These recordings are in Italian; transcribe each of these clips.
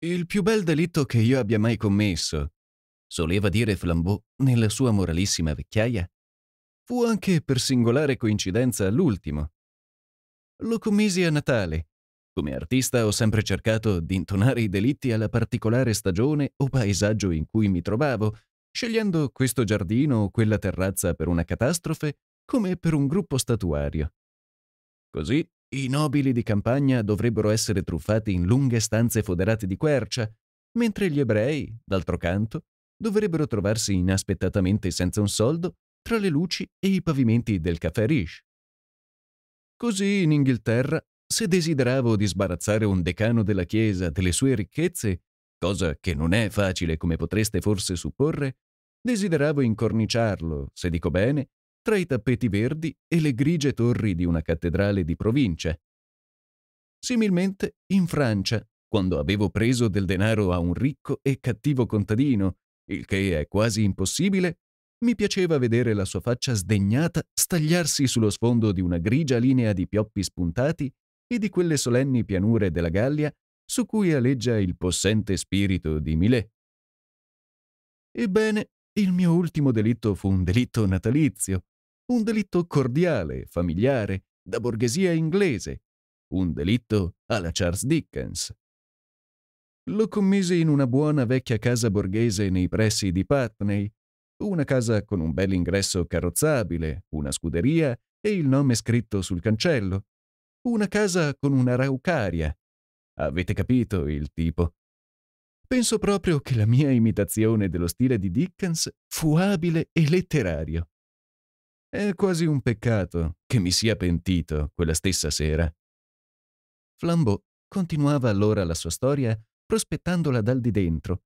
Il più bel delitto che io abbia mai commesso, soleva dire Flambeau nella sua moralissima vecchiaia, fu anche per singolare coincidenza l'ultimo. Lo commisi a Natale. Come artista ho sempre cercato di intonare i delitti alla particolare stagione o paesaggio in cui mi trovavo, scegliendo questo giardino o quella terrazza per una catastrofe come per un gruppo statuario. Così i nobili di campagna dovrebbero essere truffati in lunghe stanze foderate di quercia, mentre gli ebrei, d'altro canto, dovrebbero trovarsi inaspettatamente senza un soldo tra le luci e i pavimenti del caffè Rish. Così in Inghilterra, se desideravo di sbarazzare un decano della Chiesa delle sue ricchezze, cosa che non è facile come potreste forse supporre, desideravo incorniciarlo, se dico bene, tra i tappeti verdi e le grigie torri di una cattedrale di provincia. Similmente, in Francia, quando avevo preso del denaro a un ricco e cattivo contadino, il che è quasi impossibile, mi piaceva vedere la sua faccia sdegnata stagliarsi sullo sfondo di una grigia linea di pioppi spuntati e di quelle solenni pianure della Gallia su cui aleggia il possente spirito di Milè. Ebbene, il mio ultimo delitto fu un delitto natalizio, un delitto cordiale, familiare, da borghesia inglese, un delitto alla Charles Dickens. Lo commisi in una buona vecchia casa borghese nei pressi di Putney, una casa con un bel ingresso carrozzabile, una scuderia e il nome scritto sul cancello, una casa con una raucaria. Avete capito il tipo. Penso proprio che la mia imitazione dello stile di Dickens fu abile e letterario. È quasi un peccato che mi sia pentito quella stessa sera. Flambeau continuava allora la sua storia prospettandola dal di dentro,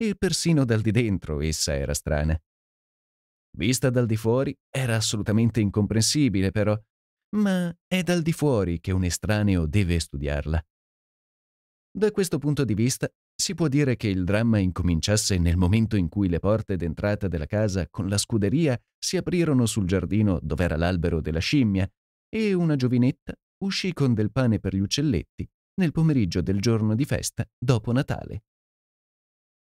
e persino dal di dentro essa era strana. Vista dal di fuori era assolutamente incomprensibile, però, ma è dal di fuori che un estraneo deve studiarla. Da questo punto di vista si può dire che il dramma incominciasse nel momento in cui le porte d'entrata della casa con la scuderia si aprirono sul giardino dov'era l'albero della scimmia e una giovinetta uscì con del pane per gli uccelletti nel pomeriggio del giorno di festa dopo Natale.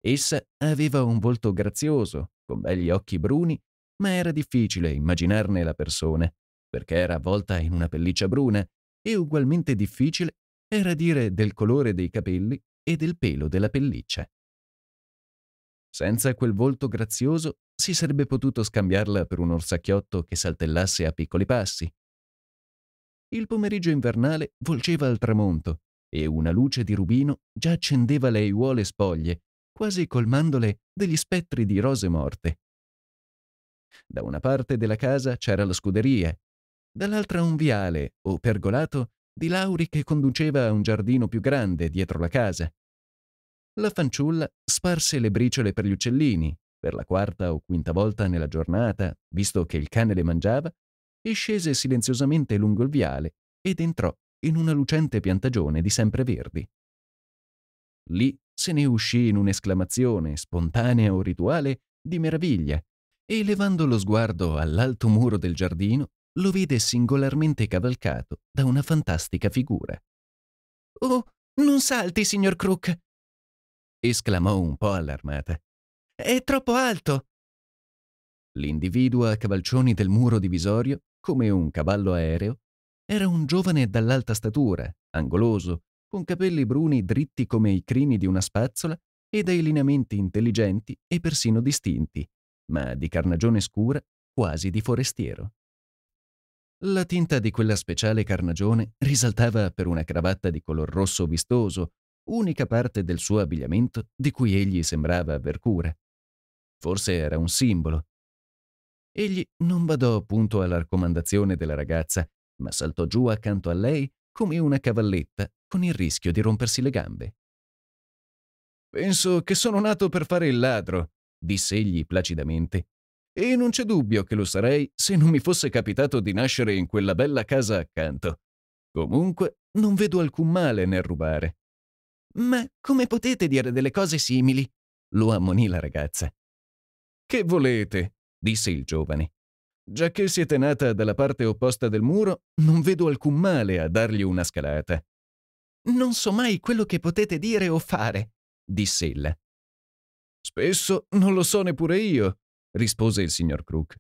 Essa aveva un volto grazioso, con begli occhi bruni, ma era difficile immaginarne la persona, perché era avvolta in una pelliccia bruna e ugualmente difficile era dire del colore dei capelli e del pelo della pelliccia. Senza quel volto grazioso si sarebbe potuto scambiarla per un orsacchiotto che saltellasse a piccoli passi. Il pomeriggio invernale volgeva al tramonto e una luce di rubino già accendeva le aiuole spoglie, quasi colmandole degli spettri di rose morte. Da una parte della casa c'era la scuderia, dall'altra un viale o pergolato di Lauri che conduceva a un giardino più grande dietro la casa. La fanciulla sparse le briciole per gli uccellini, per la quarta o quinta volta nella giornata, visto che il cane le mangiava, e scese silenziosamente lungo il viale ed entrò in una lucente piantagione di sempreverdi. Lì se ne uscì in un'esclamazione spontanea o rituale di meraviglia e levando lo sguardo all'alto muro del giardino lo vide singolarmente cavalcato da una fantastica figura. Oh, non salti, signor Crook! esclamò un po' allarmata. È troppo alto! L'individuo a cavalcioni del muro divisorio, come un cavallo aereo, era un giovane dall'alta statura, angoloso, con capelli bruni dritti come i crini di una spazzola e dai lineamenti intelligenti e persino distinti, ma di carnagione scura quasi di forestiero. La tinta di quella speciale carnagione risaltava per una cravatta di color rosso vistoso, unica parte del suo abbigliamento di cui egli sembrava aver cura. Forse era un simbolo. Egli non badò appunto alla raccomandazione della ragazza, ma saltò giù accanto a lei come una cavalletta con il rischio di rompersi le gambe. Penso che sono nato per fare il ladro, disse egli placidamente, e non c'è dubbio che lo sarei se non mi fosse capitato di nascere in quella bella casa accanto. Comunque, non vedo alcun male nel rubare. Ma come potete dire delle cose simili? lo ammonì la ragazza. Che volete? disse il giovane. Già che siete nata dalla parte opposta del muro, non vedo alcun male a dargli una scalata. Non so mai quello che potete dire o fare, disse ella. Spesso non lo so neppure io, rispose il signor Crook.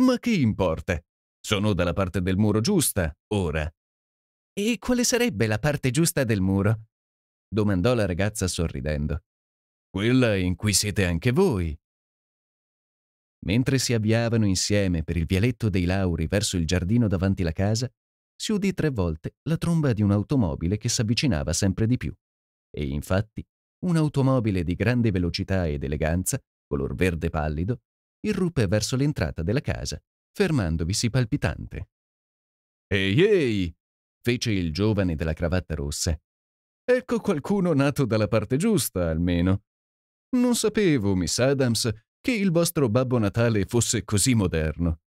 Ma che importa? Sono dalla parte del muro giusta, ora. E quale sarebbe la parte giusta del muro? domandò la ragazza sorridendo. Quella in cui siete anche voi. Mentre si avviavano insieme per il vialetto dei Lauri verso il giardino davanti la casa, si udì tre volte la tromba di un'automobile che s'avvicinava sempre di più. E infatti, un'automobile di grande velocità ed eleganza, color verde pallido, irruppe verso l'entrata della casa, fermandovisi palpitante. Ehi ehi! fece il giovane della cravatta rossa. Ecco qualcuno nato dalla parte giusta, almeno. Non sapevo, Miss Adams, che il vostro Babbo Natale fosse così moderno.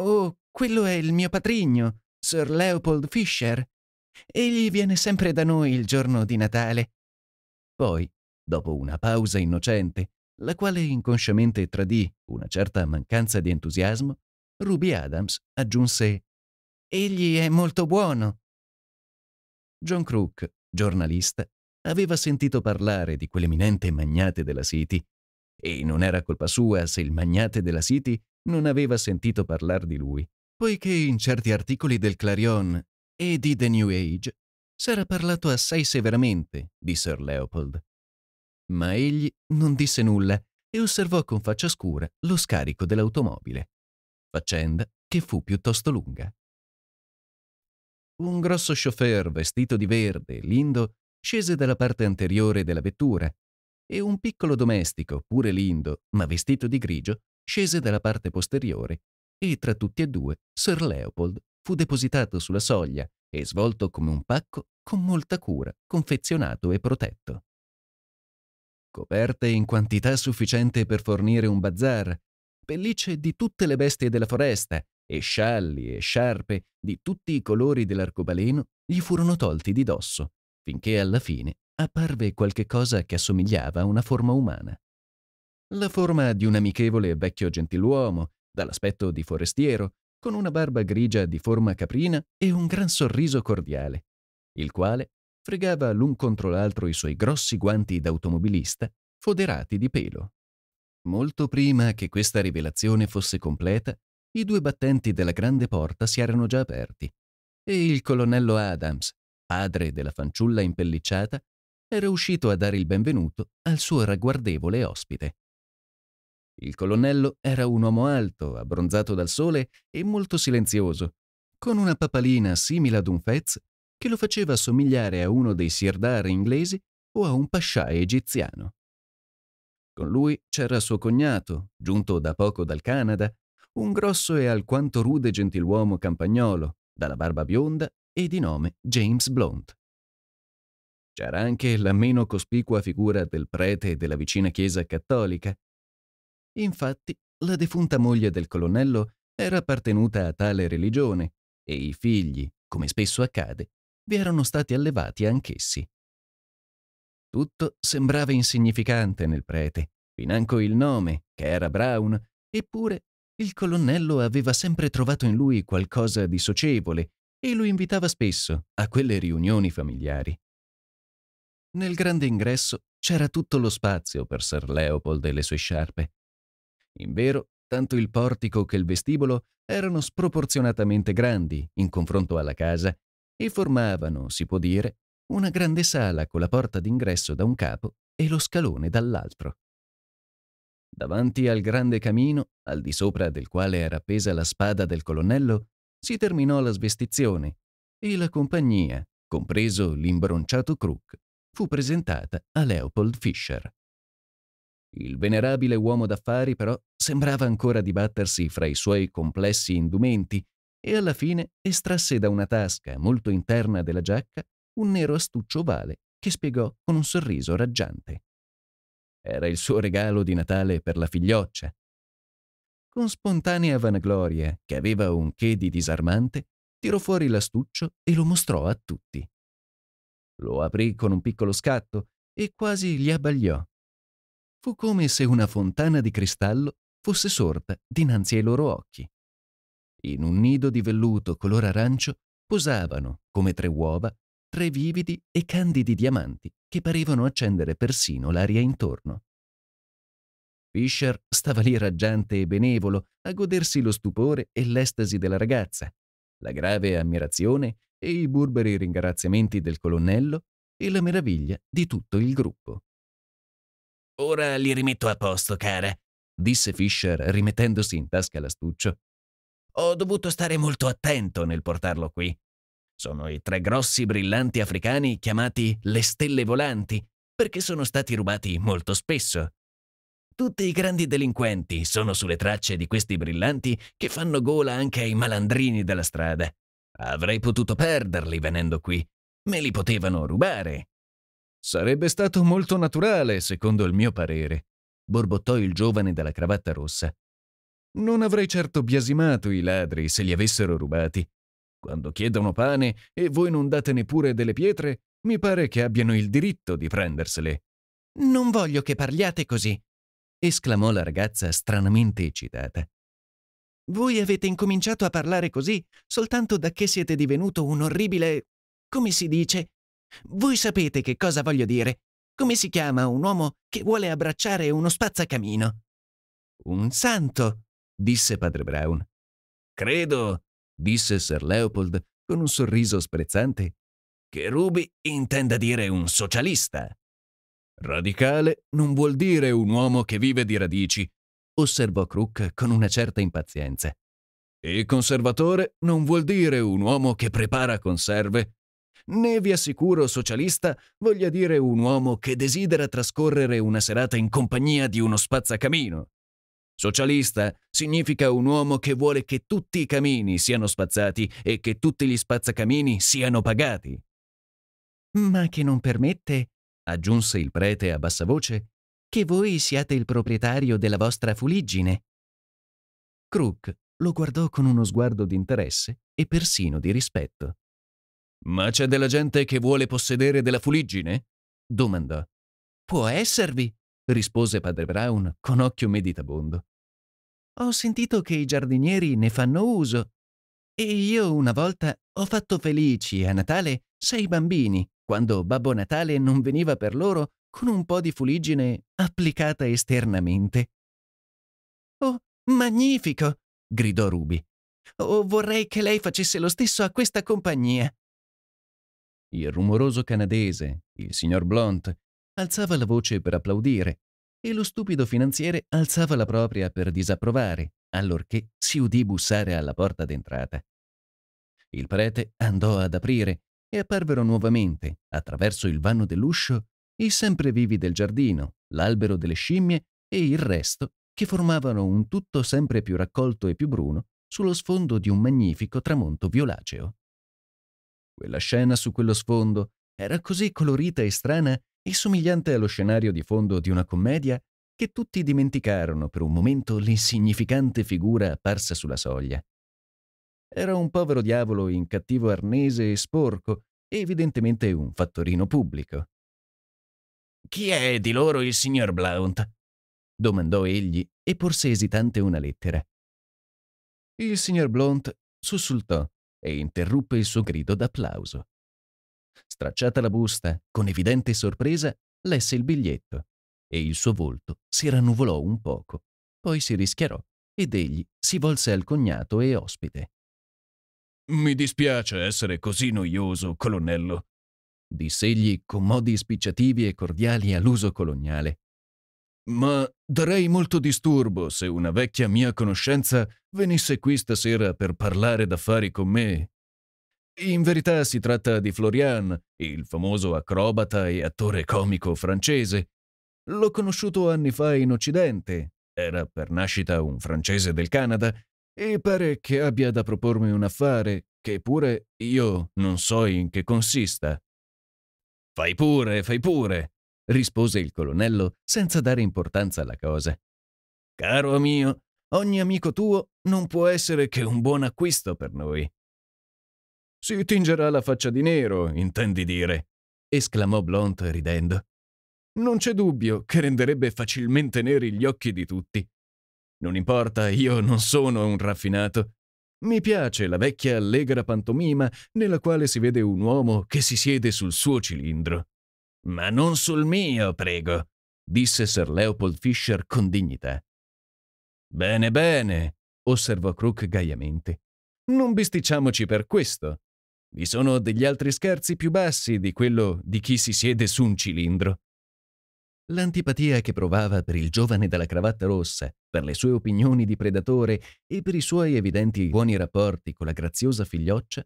Oh, quello è il mio patrigno, Sir Leopold Fisher. Egli viene sempre da noi il giorno di Natale. Poi, dopo una pausa innocente, la quale inconsciamente tradì una certa mancanza di entusiasmo, Ruby Adams aggiunse Egli è molto buono. John Crook, giornalista, aveva sentito parlare di quell'eminente magnate della City e non era colpa sua se il magnate della City non aveva sentito parlare di lui, poiché in certi articoli del Clarion e di The New Age s'era parlato assai severamente di Sir Leopold. Ma egli non disse nulla e osservò con faccia scura lo scarico dell'automobile, faccenda che fu piuttosto lunga. Un grosso chauffeur vestito di verde, lindo, scese dalla parte anteriore della vettura e un piccolo domestico, pure lindo, ma vestito di grigio, scese dalla parte posteriore e tra tutti e due Sir Leopold fu depositato sulla soglia e svolto come un pacco con molta cura, confezionato e protetto coperte in quantità sufficiente per fornire un bazar, pellicce di tutte le bestie della foresta e scialli e sciarpe di tutti i colori dell'arcobaleno gli furono tolti di dosso, finché alla fine apparve qualche cosa che assomigliava a una forma umana. La forma di un amichevole vecchio gentiluomo, dall'aspetto di forestiero, con una barba grigia di forma caprina e un gran sorriso cordiale, il quale fregava l'un contro l'altro i suoi grossi guanti d'automobilista, foderati di pelo. Molto prima che questa rivelazione fosse completa, i due battenti della grande porta si erano già aperti e il colonnello Adams, padre della fanciulla impellicciata, era uscito a dare il benvenuto al suo ragguardevole ospite. Il colonnello era un uomo alto, abbronzato dal sole e molto silenzioso, con una papalina simile ad un fez che lo faceva somigliare a uno dei sirdar inglesi o a un pascià egiziano. Con lui c'era suo cognato, giunto da poco dal Canada, un grosso e alquanto rude gentiluomo campagnolo, dalla barba bionda e di nome James Blount. C'era anche la meno cospicua figura del prete della vicina chiesa cattolica. Infatti, la defunta moglie del colonnello era appartenuta a tale religione e i figli, come spesso accade, vi erano stati allevati anch'essi. Tutto sembrava insignificante nel prete, financo il nome, che era Brown, eppure il colonnello aveva sempre trovato in lui qualcosa di socievole e lo invitava spesso a quelle riunioni familiari. Nel grande ingresso c'era tutto lo spazio per Sir Leopold e le sue sciarpe. Invero, tanto il portico che il vestibolo erano sproporzionatamente grandi in confronto alla casa e formavano, si può dire, una grande sala con la porta d'ingresso da un capo e lo scalone dall'altro. Davanti al grande camino, al di sopra del quale era appesa la spada del colonnello, si terminò la svestizione e la compagnia, compreso l'imbronciato Crook, fu presentata a Leopold Fischer. Il venerabile uomo d'affari, però, sembrava ancora dibattersi fra i suoi complessi indumenti e alla fine estrasse da una tasca molto interna della giacca un nero astuccio ovale che spiegò con un sorriso raggiante. Era il suo regalo di Natale per la figlioccia. Con spontanea vanagloria, che aveva un che di disarmante, tirò fuori l'astuccio e lo mostrò a tutti. Lo aprì con un piccolo scatto e quasi gli abbagliò. Fu come se una fontana di cristallo fosse sorta dinanzi ai loro occhi. In un nido di velluto color arancio posavano, come tre uova, tre vividi e candidi diamanti che parevano accendere persino l'aria intorno. Fischer stava lì raggiante e benevolo a godersi lo stupore e l'estasi della ragazza, la grave ammirazione e i burberi ringraziamenti del colonnello e la meraviglia di tutto il gruppo. Ora li rimetto a posto, cara, disse Fischer rimettendosi in tasca l'astuccio ho dovuto stare molto attento nel portarlo qui. Sono i tre grossi brillanti africani chiamati le stelle volanti, perché sono stati rubati molto spesso. Tutti i grandi delinquenti sono sulle tracce di questi brillanti che fanno gola anche ai malandrini della strada. Avrei potuto perderli venendo qui. Me li potevano rubare. Sarebbe stato molto naturale, secondo il mio parere, borbottò il giovane dalla cravatta rossa. Non avrei certo biasimato i ladri se li avessero rubati. Quando chiedono pane e voi non date neppure delle pietre, mi pare che abbiano il diritto di prendersele. Non voglio che parliate così, esclamò la ragazza stranamente eccitata. Voi avete incominciato a parlare così soltanto da che siete divenuto un orribile... come si dice? Voi sapete che cosa voglio dire. Come si chiama un uomo che vuole abbracciare uno spazzacamino? Un santo disse padre Brown. Credo, disse Sir Leopold con un sorriso sprezzante, che Ruby intenda dire un socialista. Radicale non vuol dire un uomo che vive di radici, osservò Crook con una certa impazienza. E conservatore non vuol dire un uomo che prepara conserve. Né vi assicuro socialista voglia dire un uomo che desidera trascorrere una serata in compagnia di uno spazzacamino. Socialista significa un uomo che vuole che tutti i camini siano spazzati e che tutti gli spazzacamini siano pagati. Ma che non permette, aggiunse il prete a bassa voce, che voi siate il proprietario della vostra fuliggine. Crook lo guardò con uno sguardo d'interesse e persino di rispetto. Ma c'è della gente che vuole possedere della fuliggine? domandò. Può esservi, rispose padre Brown con occhio meditabondo. Ho sentito che i giardinieri ne fanno uso. E io una volta ho fatto felici a Natale sei bambini, quando Babbo Natale non veniva per loro con un po' di fuligine applicata esternamente. Oh, magnifico! gridò Ruby. Oh, vorrei che lei facesse lo stesso a questa compagnia. Il rumoroso canadese, il signor Blunt alzava la voce per applaudire e lo stupido finanziere alzava la propria per disapprovare, allorché si udì bussare alla porta d'entrata. Il prete andò ad aprire e apparvero nuovamente, attraverso il vano dell'uscio, i sempre vivi del giardino, l'albero delle scimmie e il resto che formavano un tutto sempre più raccolto e più bruno sullo sfondo di un magnifico tramonto violaceo. Quella scena su quello sfondo era così colorita e strana e somigliante allo scenario di fondo di una commedia che tutti dimenticarono per un momento l'insignificante figura apparsa sulla soglia. Era un povero diavolo in cattivo arnese e sporco, e evidentemente un fattorino pubblico. Chi è di loro il signor Blount? domandò egli e porse esitante una lettera. Il signor Blount sussultò e interruppe il suo grido d'applauso. Stracciata la busta, con evidente sorpresa, lesse il biglietto e il suo volto si rannuvolò un poco. Poi si rischiarò ed egli si volse al cognato e ospite. Mi dispiace essere così noioso, colonnello, disse egli con modi spicciativi e cordiali all'uso coloniale. Ma darei molto disturbo se una vecchia mia conoscenza venisse qui stasera per parlare d'affari con me in verità si tratta di Florian, il famoso acrobata e attore comico francese. L'ho conosciuto anni fa in Occidente, era per nascita un francese del Canada, e pare che abbia da propormi un affare che pure io non so in che consista. Fai pure, fai pure, rispose il colonnello senza dare importanza alla cosa. Caro mio, ogni amico tuo non può essere che un buon acquisto per noi. Si tingerà la faccia di nero, intendi dire, esclamò Blount ridendo. Non c'è dubbio che renderebbe facilmente neri gli occhi di tutti. Non importa, io non sono un raffinato. Mi piace la vecchia allegra pantomima nella quale si vede un uomo che si siede sul suo cilindro. Ma non sul mio, prego, disse Sir Leopold Fisher con dignità. Bene, bene, osservò Crook gaiamente. Non bisticciamoci per questo. Vi sono degli altri scherzi più bassi di quello di chi si siede su un cilindro. L'antipatia che provava per il giovane dalla cravatta rossa, per le sue opinioni di predatore e per i suoi evidenti buoni rapporti con la graziosa figlioccia,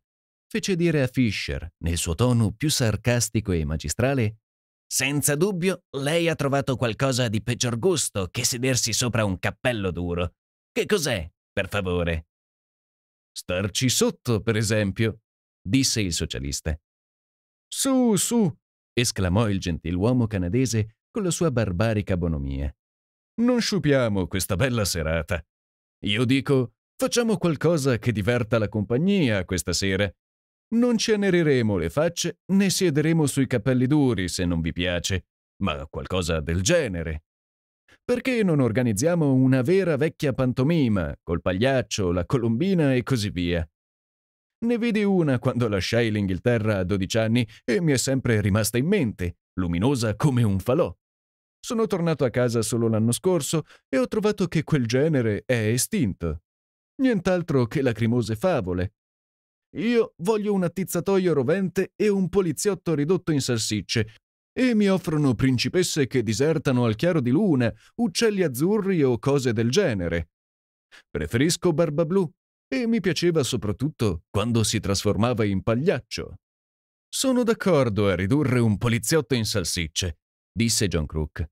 fece dire a Fisher, nel suo tono più sarcastico e magistrale, senza dubbio, lei ha trovato qualcosa di peggior gusto che sedersi sopra un cappello duro. Che cos'è, per favore? Starci sotto, per esempio, disse il socialista. Su, su, esclamò il gentiluomo canadese con la sua barbarica bonomia. Non sciupiamo questa bella serata. Io dico, facciamo qualcosa che diverta la compagnia questa sera. Non ci anneriremo le facce né siederemo sui capelli duri se non vi piace, ma qualcosa del genere. Perché non organizziamo una vera vecchia pantomima col pagliaccio, la colombina e così via? Ne vidi una quando lasciai l'Inghilterra a 12 anni e mi è sempre rimasta in mente, luminosa come un falò. Sono tornato a casa solo l'anno scorso e ho trovato che quel genere è estinto. Nient'altro che lacrimose favole. Io voglio un attizzatoio rovente e un poliziotto ridotto in salsicce, e mi offrono principesse che disertano al chiaro di luna, uccelli azzurri o cose del genere. Preferisco barba blu, e mi piaceva soprattutto quando si trasformava in pagliaccio. Sono d'accordo a ridurre un poliziotto in salsicce, disse John Crook.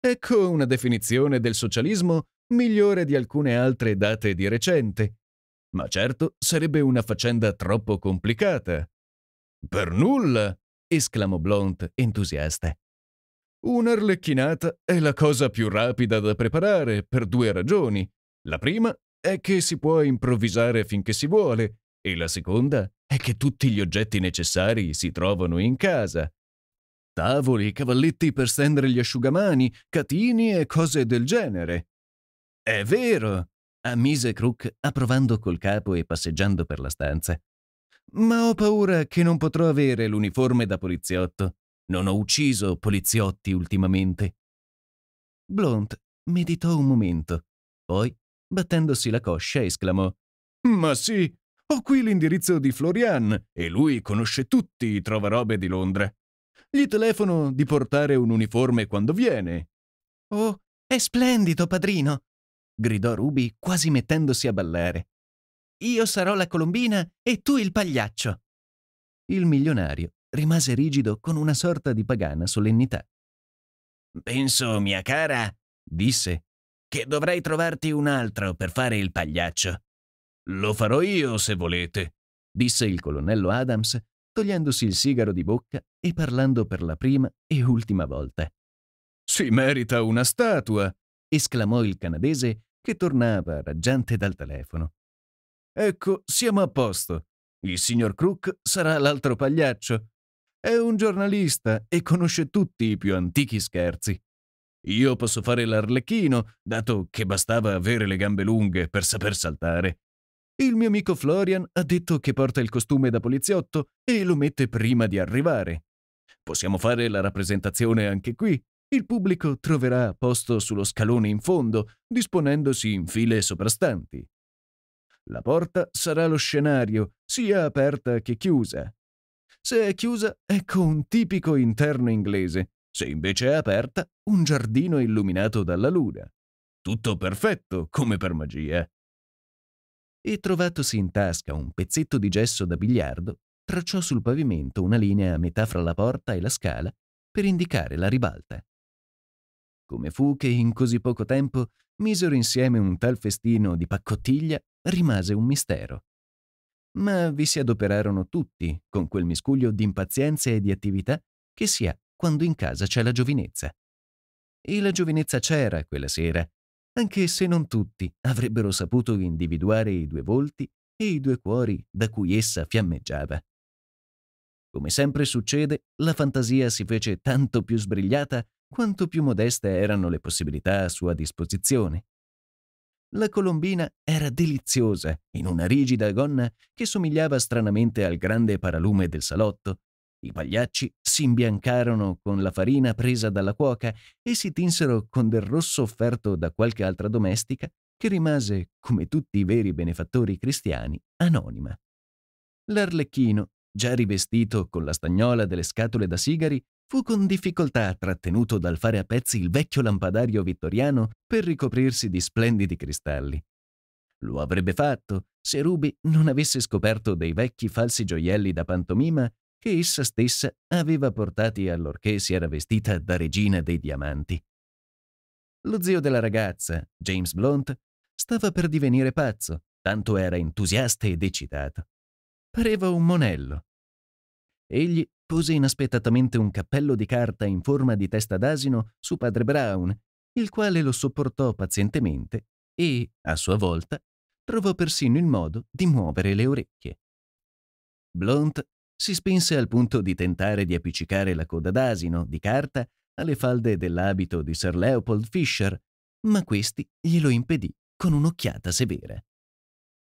Ecco una definizione del socialismo migliore di alcune altre date di recente. Ma certo sarebbe una faccenda troppo complicata. Per nulla! esclamò Blount, entusiasta. Un'arlecchinata è la cosa più rapida da preparare per due ragioni. La prima è che si può improvvisare finché si vuole e la seconda è che tutti gli oggetti necessari si trovano in casa. Tavoli, cavalletti per stendere gli asciugamani, catini e cose del genere. È vero, ammise Crook approvando col capo e passeggiando per la stanza. Ma ho paura che non potrò avere l'uniforme da poliziotto. Non ho ucciso poliziotti ultimamente. Blunt meditò un momento, poi Battendosi la coscia, esclamò Ma sì, ho qui l'indirizzo di Florian e lui conosce tutti i trovarobe di Londra. Gli telefono di portare un uniforme quando viene. Oh, è splendido, padrino! gridò Ruby quasi mettendosi a ballare. Io sarò la colombina e tu il pagliaccio. Il milionario rimase rigido con una sorta di pagana solennità. Penso, mia cara, disse, che dovrei trovarti un altro per fare il pagliaccio. Lo farò io, se volete, disse il colonnello Adams, togliendosi il sigaro di bocca e parlando per la prima e ultima volta. Si merita una statua, esclamò il canadese che tornava raggiante dal telefono. Ecco, siamo a posto. Il signor Crook sarà l'altro pagliaccio. È un giornalista e conosce tutti i più antichi scherzi. Io posso fare l'arlecchino, dato che bastava avere le gambe lunghe per saper saltare. Il mio amico Florian ha detto che porta il costume da poliziotto e lo mette prima di arrivare. Possiamo fare la rappresentazione anche qui. Il pubblico troverà posto sullo scalone in fondo, disponendosi in file soprastanti. La porta sarà lo scenario, sia aperta che chiusa. Se è chiusa, ecco un tipico interno inglese, se invece è aperta, un giardino illuminato dalla luna. Tutto perfetto, come per magia. E trovatosi in tasca un pezzetto di gesso da biliardo, tracciò sul pavimento una linea a metà fra la porta e la scala per indicare la ribalta. Come fu che in così poco tempo misero insieme un tal festino di paccottiglia rimase un mistero. Ma vi si adoperarono tutti con quel miscuglio di impazienza e di attività che si ha quando in casa c'è la giovinezza. E la giovinezza c'era quella sera, anche se non tutti avrebbero saputo individuare i due volti e i due cuori da cui essa fiammeggiava. Come sempre succede, la fantasia si fece tanto più sbrigliata quanto più modeste erano le possibilità a sua disposizione. La colombina era deliziosa in una rigida gonna che somigliava stranamente al grande paralume del salotto i pagliacci si imbiancarono con la farina presa dalla cuoca e si tinsero con del rosso offerto da qualche altra domestica che rimase, come tutti i veri benefattori cristiani, anonima. L'arlecchino, già rivestito con la stagnola delle scatole da sigari, fu con difficoltà trattenuto dal fare a pezzi il vecchio lampadario vittoriano per ricoprirsi di splendidi cristalli. Lo avrebbe fatto se Ruby non avesse scoperto dei vecchi falsi gioielli da pantomima che essa stessa aveva portati allorché si era vestita da regina dei diamanti. Lo zio della ragazza, James Blunt, stava per divenire pazzo, tanto era entusiasta ed eccitato. Pareva un monello. Egli pose inaspettatamente un cappello di carta in forma di testa d'asino su padre Brown, il quale lo sopportò pazientemente e, a sua volta, trovò persino il modo di muovere le orecchie. Blunt si spinse al punto di tentare di appiccicare la coda d'asino di carta alle falde dell'abito di Sir Leopold Fisher, ma questi glielo impedì con un'occhiata severa.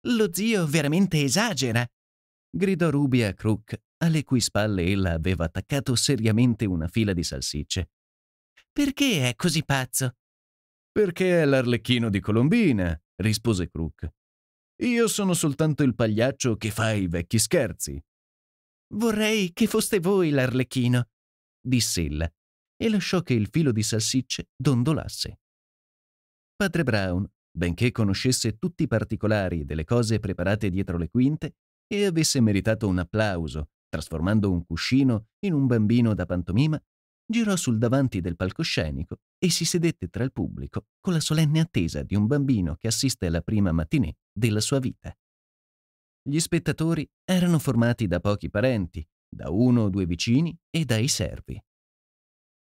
Lo zio veramente esagera! gridò Ruby a Crook, alle cui spalle ella aveva attaccato seriamente una fila di salsicce. Perché è così pazzo? Perché è l'arlecchino di Colombina, rispose Crook. Io sono soltanto il pagliaccio che fa i vecchi scherzi. Vorrei che foste voi l'arlecchino, diss'ella, e lasciò che il filo di salsicce dondolasse. Padre Brown, benché conoscesse tutti i particolari delle cose preparate dietro le quinte e avesse meritato un applauso, trasformando un cuscino in un bambino da pantomima, girò sul davanti del palcoscenico e si sedette tra il pubblico con la solenne attesa di un bambino che assiste alla prima mattinée della sua vita. Gli spettatori erano formati da pochi parenti, da uno o due vicini e dai servi.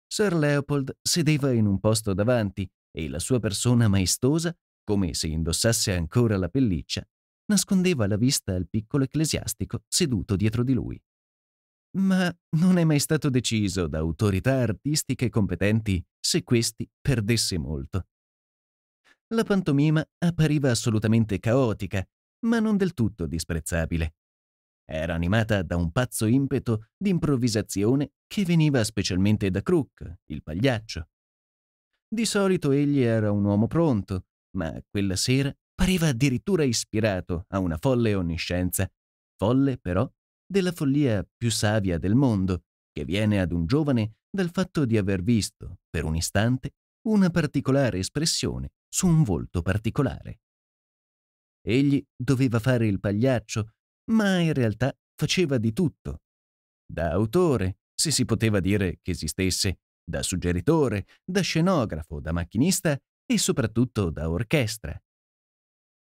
Sir Leopold sedeva in un posto davanti e la sua persona maestosa, come se indossasse ancora la pelliccia, nascondeva la vista al piccolo ecclesiastico seduto dietro di lui. Ma non è mai stato deciso da autorità artistiche competenti se questi perdesse molto. La pantomima appariva assolutamente caotica ma non del tutto disprezzabile. Era animata da un pazzo impeto di improvvisazione che veniva specialmente da Crook, il pagliaccio. Di solito egli era un uomo pronto, ma quella sera pareva addirittura ispirato a una folle onniscienza, folle però della follia più savia del mondo, che viene ad un giovane dal fatto di aver visto, per un istante, una particolare espressione su un volto particolare. Egli doveva fare il pagliaccio, ma in realtà faceva di tutto. Da autore, se si poteva dire che esistesse, da suggeritore, da scenografo, da macchinista e soprattutto da orchestra.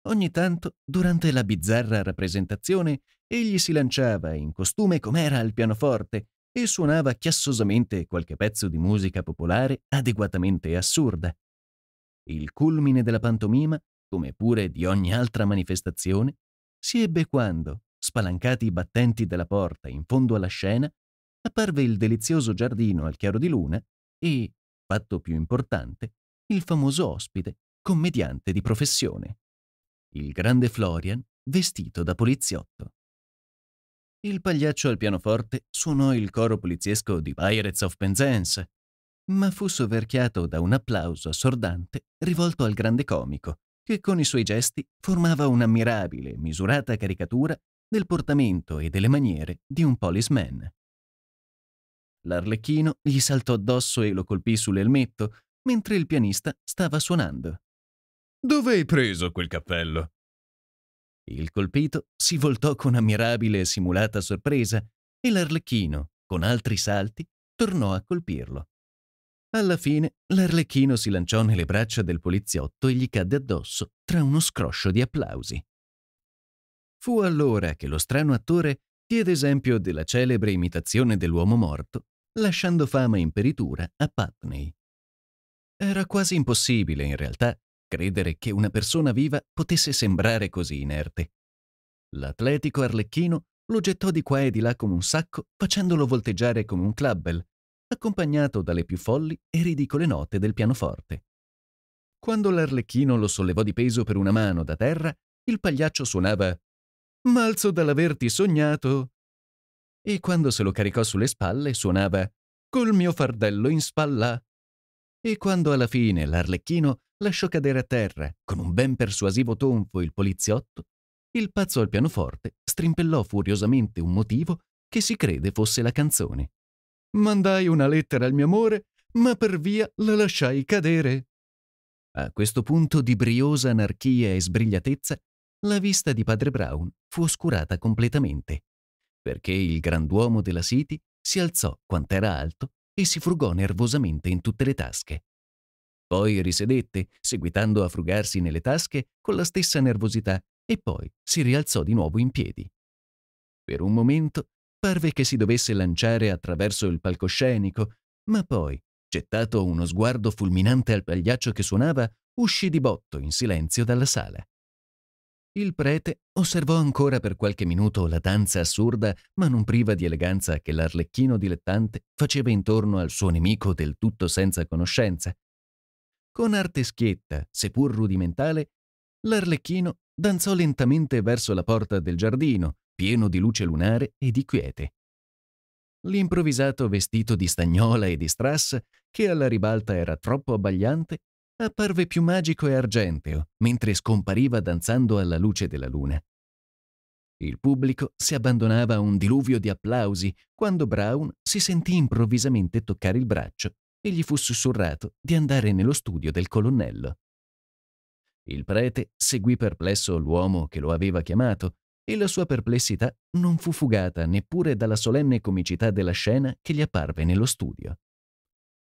Ogni tanto, durante la bizzarra rappresentazione, egli si lanciava in costume com'era al pianoforte e suonava chiassosamente qualche pezzo di musica popolare adeguatamente assurda. Il culmine della pantomima come pure di ogni altra manifestazione, si ebbe quando, spalancati i battenti della porta in fondo alla scena, apparve il delizioso giardino al chiaro di luna e, fatto più importante, il famoso ospite, commediante di professione. Il grande Florian vestito da poliziotto. Il pagliaccio al pianoforte suonò il coro poliziesco di Pirates of Penzance, ma fu soverchiato da un applauso assordante rivolto al grande comico, che con i suoi gesti formava un'ammirabile, misurata caricatura del portamento e delle maniere di un policeman. L'arlecchino gli saltò addosso e lo colpì sull'elmetto mentre il pianista stava suonando. Dove hai preso quel cappello? Il colpito si voltò con ammirabile e simulata sorpresa e l'arlecchino, con altri salti, tornò a colpirlo. Alla fine l'arlecchino si lanciò nelle braccia del poliziotto e gli cadde addosso tra uno scroscio di applausi. Fu allora che lo strano attore diede esempio della celebre imitazione dell'uomo morto, lasciando fama in peritura a Putney. Era quasi impossibile, in realtà, credere che una persona viva potesse sembrare così inerte. L'atletico arlecchino lo gettò di qua e di là come un sacco, facendolo volteggiare come un clubbel, accompagnato dalle più folli e ridicole note del pianoforte. Quando l'arlecchino lo sollevò di peso per una mano da terra, il pagliaccio suonava Malzo dall'averti sognato. E quando se lo caricò sulle spalle, suonava Col mio fardello in spalla. E quando alla fine l'arlecchino lasciò cadere a terra, con un ben persuasivo tonfo, il poliziotto, il pazzo al pianoforte strimpellò furiosamente un motivo che si crede fosse la canzone. Mandai una lettera al mio amore, ma per via la lasciai cadere. A questo punto di briosa anarchia e sbrigliatezza, la vista di padre Brown fu oscurata completamente, perché il granduomo della City si alzò quant'era alto e si frugò nervosamente in tutte le tasche. Poi risedette, seguitando a frugarsi nelle tasche con la stessa nervosità, e poi si rialzò di nuovo in piedi. Per un momento parve che si dovesse lanciare attraverso il palcoscenico, ma poi, gettato uno sguardo fulminante al pagliaccio che suonava, uscì di botto in silenzio dalla sala. Il prete osservò ancora per qualche minuto la danza assurda, ma non priva di eleganza che l'arlecchino dilettante faceva intorno al suo nemico del tutto senza conoscenza. Con arte schietta, seppur rudimentale, l'arlecchino danzò lentamente verso la porta del giardino, pieno di luce lunare e di quiete. L'improvvisato vestito di stagnola e di strass, che alla ribalta era troppo abbagliante, apparve più magico e argenteo, mentre scompariva danzando alla luce della luna. Il pubblico si abbandonava a un diluvio di applausi quando Brown si sentì improvvisamente toccare il braccio e gli fu sussurrato di andare nello studio del colonnello. Il prete seguì perplesso l'uomo che lo aveva chiamato e la sua perplessità non fu fugata neppure dalla solenne comicità della scena che gli apparve nello studio.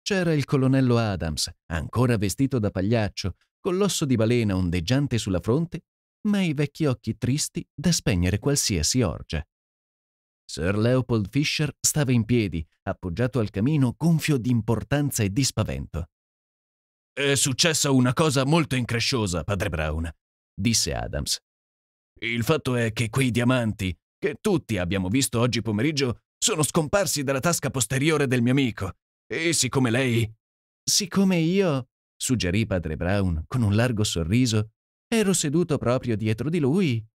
C'era il colonnello Adams, ancora vestito da pagliaccio, con l'osso di balena ondeggiante sulla fronte, ma i vecchi occhi tristi da spegnere qualsiasi orgia. Sir Leopold Fisher stava in piedi, appoggiato al camino, gonfio di importanza e di spavento. È successa una cosa molto incresciosa, padre Brown, disse Adams. Il fatto è che quei diamanti, che tutti abbiamo visto oggi pomeriggio, sono scomparsi dalla tasca posteriore del mio amico. E siccome lei... Siccome io, suggerì padre Brown con un largo sorriso, ero seduto proprio dietro di lui.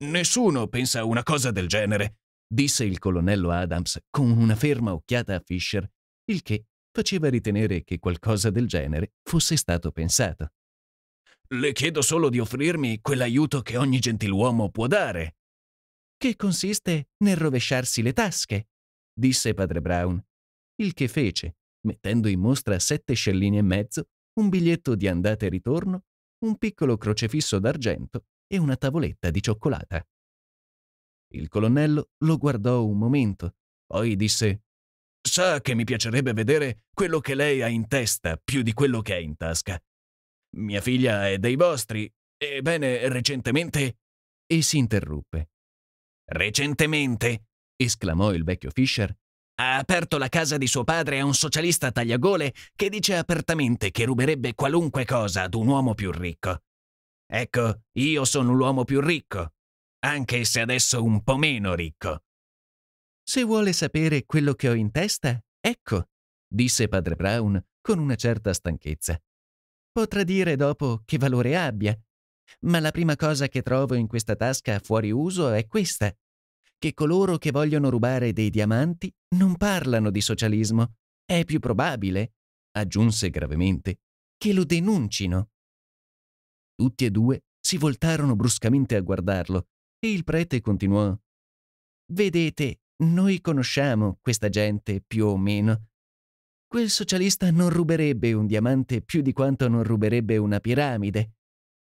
Nessuno pensa a una cosa del genere, disse il colonnello Adams con una ferma occhiata a Fisher, il che faceva ritenere che qualcosa del genere fosse stato pensato. Le chiedo solo di offrirmi quell'aiuto che ogni gentiluomo può dare. Che consiste nel rovesciarsi le tasche, disse padre Brown, il che fece, mettendo in mostra sette scellini e mezzo, un biglietto di andata e ritorno, un piccolo crocefisso d'argento e una tavoletta di cioccolata. Il colonnello lo guardò un momento, poi disse Sa che mi piacerebbe vedere quello che lei ha in testa più di quello che è in tasca. Mia figlia è dei vostri. Ebbene, recentemente... E si interruppe. Recentemente, esclamò il vecchio Fischer, ha aperto la casa di suo padre a un socialista tagliagole che dice apertamente che ruberebbe qualunque cosa ad un uomo più ricco. Ecco, io sono l'uomo più ricco, anche se adesso un po' meno ricco. Se vuole sapere quello che ho in testa, ecco, disse padre Brown con una certa stanchezza. Potrà dire dopo che valore abbia. Ma la prima cosa che trovo in questa tasca fuori uso è questa, che coloro che vogliono rubare dei diamanti non parlano di socialismo. È più probabile, aggiunse gravemente, che lo denuncino. Tutti e due si voltarono bruscamente a guardarlo e il prete continuò. Vedete, noi conosciamo questa gente più o meno Quel socialista non ruberebbe un diamante più di quanto non ruberebbe una piramide.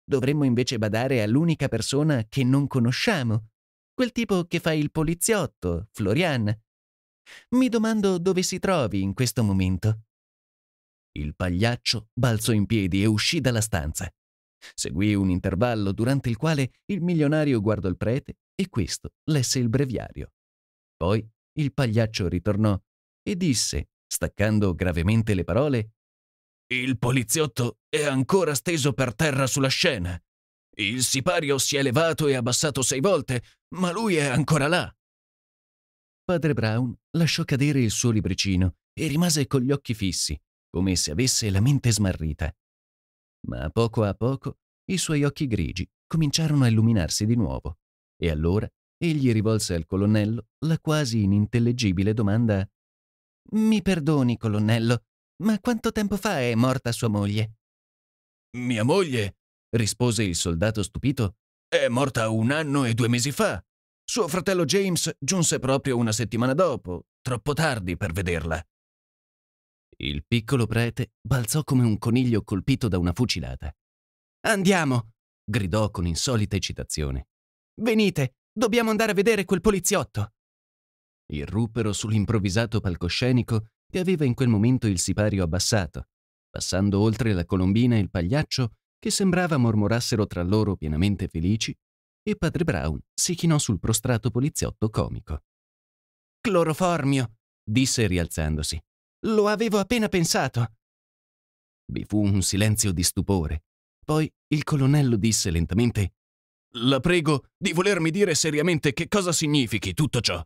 Dovremmo invece badare all'unica persona che non conosciamo, quel tipo che fa il poliziotto, Florian. Mi domando dove si trovi in questo momento. Il pagliaccio balzò in piedi e uscì dalla stanza. Seguì un intervallo durante il quale il milionario guardò il prete e questo lesse il breviario. Poi il pagliaccio ritornò e disse staccando gravemente le parole. Il poliziotto è ancora steso per terra sulla scena. Il sipario si è levato e abbassato sei volte, ma lui è ancora là. Padre Brown lasciò cadere il suo libricino e rimase con gli occhi fissi, come se avesse la mente smarrita. Ma a poco a poco i suoi occhi grigi cominciarono a illuminarsi di nuovo, e allora egli rivolse al colonnello la quasi inintellegibile domanda mi perdoni, colonnello, ma quanto tempo fa è morta sua moglie? Mia moglie, rispose il soldato stupito, è morta un anno e due mesi fa. Suo fratello James giunse proprio una settimana dopo, troppo tardi per vederla. Il piccolo prete balzò come un coniglio colpito da una fucilata. Andiamo! gridò con insolita eccitazione. Venite, dobbiamo andare a vedere quel poliziotto irruppero sull'improvvisato palcoscenico che aveva in quel momento il sipario abbassato, passando oltre la colombina e il pagliaccio che sembrava mormorassero tra loro pienamente felici, e padre Brown si chinò sul prostrato poliziotto comico. Cloroformio, disse rialzandosi. Lo avevo appena pensato. Vi fu un silenzio di stupore. Poi il colonnello disse lentamente La prego di volermi dire seriamente che cosa significhi tutto ciò.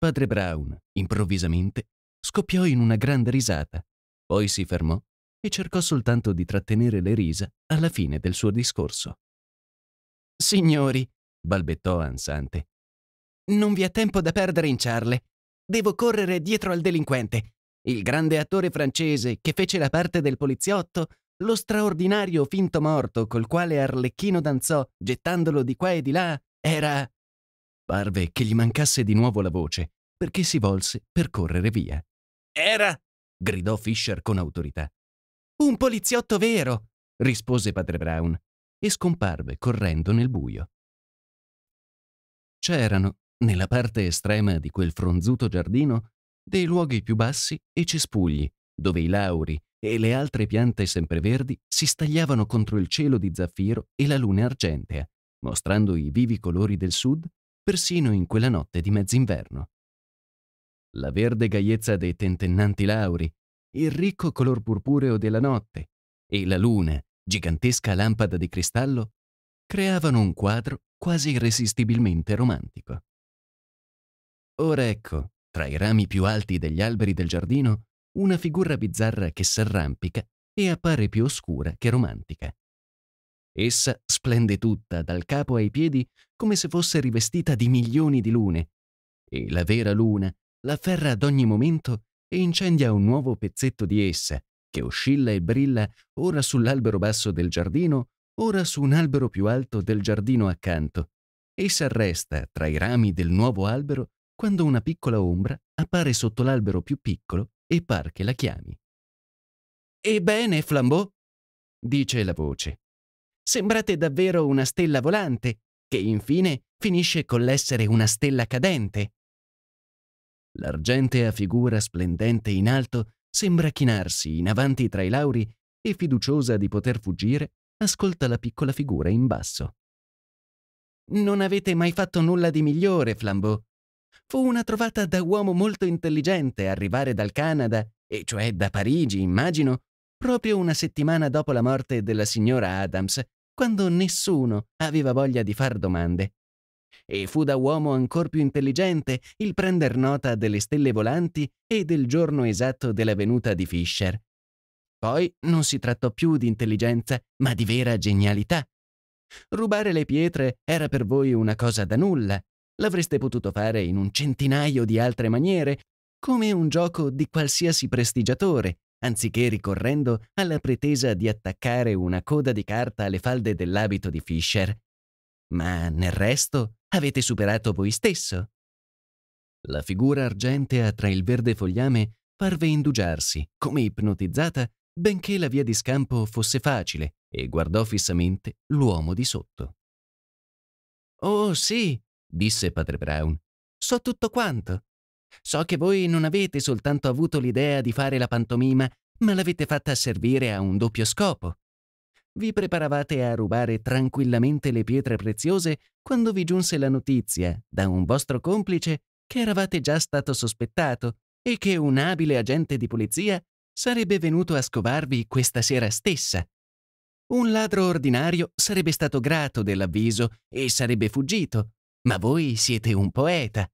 Padre Brown, improvvisamente, scoppiò in una grande risata, poi si fermò e cercò soltanto di trattenere le risa alla fine del suo discorso. Signori, balbettò ansante, non vi è tempo da perdere in charle. Devo correre dietro al delinquente, il grande attore francese che fece la parte del poliziotto, lo straordinario finto morto col quale Arlecchino danzò gettandolo di qua e di là, era... Parve che gli mancasse di nuovo la voce, perché si volse per correre via. Era! gridò Fisher con autorità. Un poliziotto vero! rispose padre Brown e scomparve correndo nel buio. C'erano, nella parte estrema di quel fronzuto giardino, dei luoghi più bassi e cespugli, dove i lauri e le altre piante sempreverdi si stagliavano contro il cielo di zaffiro e la luna argentea, mostrando i vivi colori del sud persino in quella notte di mezz'inverno. La verde gaiezza dei tentennanti lauri, il ricco color purpureo della notte e la luna, gigantesca lampada di cristallo, creavano un quadro quasi irresistibilmente romantico. Ora ecco, tra i rami più alti degli alberi del giardino, una figura bizzarra che s'arrampica e appare più oscura che romantica. Essa splende tutta, dal capo ai piedi, come se fosse rivestita di milioni di lune, e la vera luna l'afferra ad ogni momento e incendia un nuovo pezzetto di essa, che oscilla e brilla ora sull'albero basso del giardino, ora su un albero più alto del giardino accanto, e si arresta tra i rami del nuovo albero quando una piccola ombra appare sotto l'albero più piccolo e par che la chiami. Ebbene, Flambeau, dice la voce, sembrate davvero una stella volante che infine finisce con l'essere una stella cadente. L'argentea figura splendente in alto sembra chinarsi in avanti tra i lauri e fiduciosa di poter fuggire, ascolta la piccola figura in basso. Non avete mai fatto nulla di migliore, Flambeau. Fu una trovata da uomo molto intelligente arrivare dal Canada, e cioè da Parigi, immagino, proprio una settimana dopo la morte della signora Adams, quando nessuno aveva voglia di far domande. E fu da uomo ancor più intelligente il prender nota delle stelle volanti e del giorno esatto della venuta di Fischer. Poi non si trattò più di intelligenza, ma di vera genialità. Rubare le pietre era per voi una cosa da nulla. L'avreste potuto fare in un centinaio di altre maniere, come un gioco di qualsiasi prestigiatore, anziché ricorrendo alla pretesa di attaccare una coda di carta alle falde dell'abito di Fisher. Ma nel resto avete superato voi stesso. La figura argentea tra il verde fogliame parve indugiarsi, come ipnotizzata, benché la via di scampo fosse facile, e guardò fissamente l'uomo di sotto. Oh sì, disse padre Brown, so tutto quanto. So che voi non avete soltanto avuto l'idea di fare la pantomima, ma l'avete fatta servire a un doppio scopo. Vi preparavate a rubare tranquillamente le pietre preziose quando vi giunse la notizia, da un vostro complice, che eravate già stato sospettato e che un abile agente di polizia sarebbe venuto a scovarvi questa sera stessa. Un ladro ordinario sarebbe stato grato dell'avviso e sarebbe fuggito, ma voi siete un poeta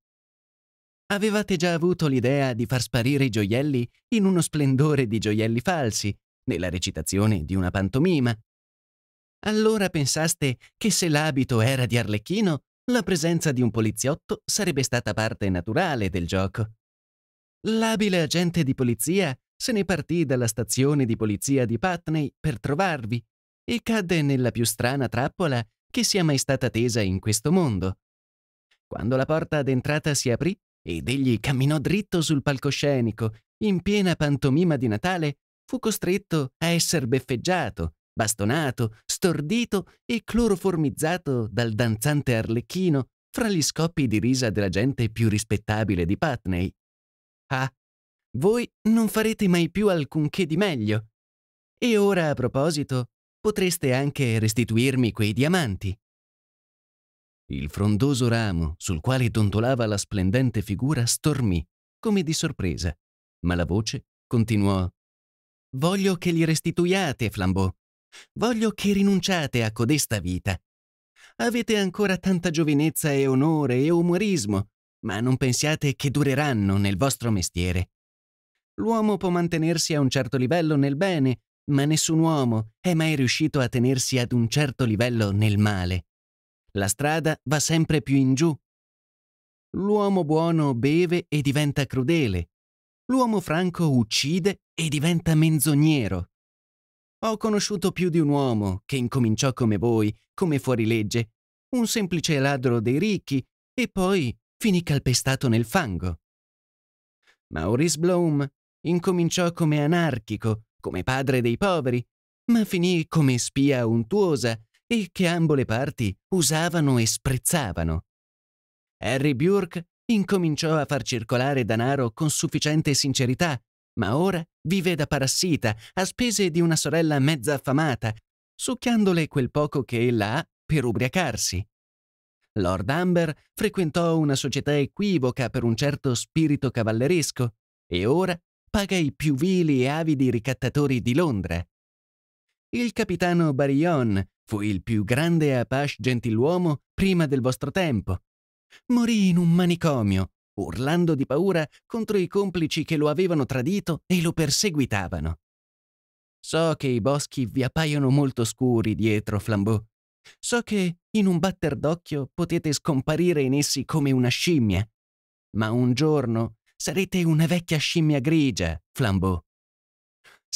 Avevate già avuto l'idea di far sparire i gioielli in uno splendore di gioielli falsi, nella recitazione di una pantomima. Allora pensaste che se l'abito era di Arlecchino, la presenza di un poliziotto sarebbe stata parte naturale del gioco. L'abile agente di polizia se ne partì dalla stazione di polizia di Putney per trovarvi e cadde nella più strana trappola che sia mai stata tesa in questo mondo. Quando la porta d'entrata si aprì, ed egli camminò dritto sul palcoscenico, in piena pantomima di Natale, fu costretto a essere beffeggiato, bastonato, stordito e cloroformizzato dal danzante arlecchino fra gli scoppi di risa della gente più rispettabile di Putney. Ah, voi non farete mai più alcunché di meglio. E ora, a proposito, potreste anche restituirmi quei diamanti. Il frondoso ramo sul quale dondolava la splendente figura stormì, come di sorpresa, ma la voce continuò. Voglio che li restituiate, Flambeau. Voglio che rinunciate a codesta vita. Avete ancora tanta giovinezza e onore e umorismo, ma non pensiate che dureranno nel vostro mestiere. L'uomo può mantenersi a un certo livello nel bene, ma nessun uomo è mai riuscito a tenersi ad un certo livello nel male. La strada va sempre più in giù. L'uomo buono beve e diventa crudele. L'uomo franco uccide e diventa menzognero. Ho conosciuto più di un uomo che incominciò come voi, come fuorilegge, un semplice ladro dei ricchi e poi finì calpestato nel fango. Maurice Bloom incominciò come anarchico, come padre dei poveri, ma finì come spia untuosa e che ambo le parti usavano e sprezzavano. Harry Burke incominciò a far circolare danaro con sufficiente sincerità, ma ora vive da parassita, a spese di una sorella mezza affamata, succhiandole quel poco che ella ha per ubriacarsi. Lord Amber frequentò una società equivoca per un certo spirito cavalleresco e ora paga i più vili e avidi ricattatori di Londra. Il capitano Barillon fu il più grande Apache gentiluomo prima del vostro tempo. Morì in un manicomio, urlando di paura contro i complici che lo avevano tradito e lo perseguitavano. So che i boschi vi appaiono molto scuri dietro, Flambeau. So che in un batter d'occhio potete scomparire in essi come una scimmia. Ma un giorno sarete una vecchia scimmia grigia, Flambeau.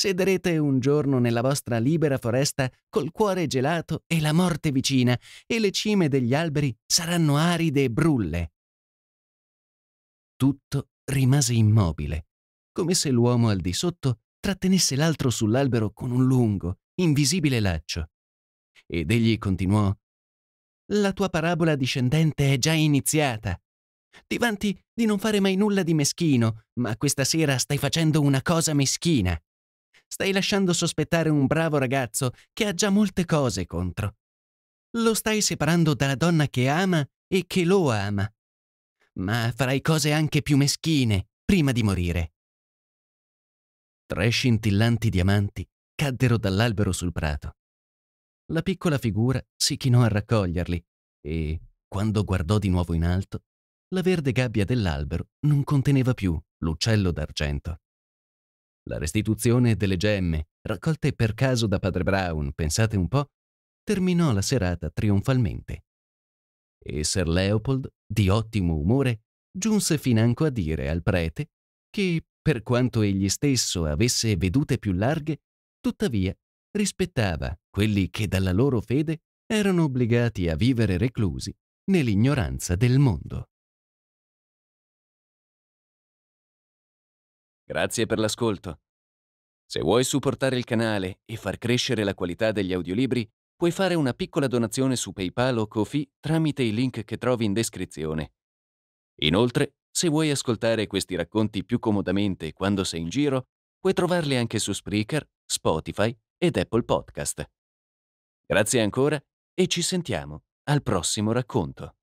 Sederete un giorno nella vostra libera foresta col cuore gelato e la morte vicina e le cime degli alberi saranno aride e brulle. Tutto rimase immobile, come se l'uomo al di sotto trattenesse l'altro sull'albero con un lungo, invisibile laccio. Ed egli continuò La tua parabola discendente è già iniziata. Ti vanti di non fare mai nulla di meschino, ma questa sera stai facendo una cosa meschina. Stai lasciando sospettare un bravo ragazzo che ha già molte cose contro. Lo stai separando dalla donna che ama e che lo ama. Ma farai cose anche più meschine prima di morire. Tre scintillanti diamanti caddero dall'albero sul prato. La piccola figura si chinò a raccoglierli e, quando guardò di nuovo in alto, la verde gabbia dell'albero non conteneva più l'uccello d'argento la restituzione delle gemme, raccolte per caso da padre Brown, pensate un po', terminò la serata trionfalmente. E Sir Leopold, di ottimo umore, giunse financo a dire al prete che, per quanto egli stesso avesse vedute più larghe, tuttavia rispettava quelli che dalla loro fede erano obbligati a vivere reclusi nell'ignoranza del mondo. Grazie per l'ascolto. Se vuoi supportare il canale e far crescere la qualità degli audiolibri, puoi fare una piccola donazione su PayPal o Kofi tramite i link che trovi in descrizione. Inoltre, se vuoi ascoltare questi racconti più comodamente quando sei in giro, puoi trovarli anche su Spreaker, Spotify ed Apple Podcast. Grazie ancora e ci sentiamo al prossimo racconto.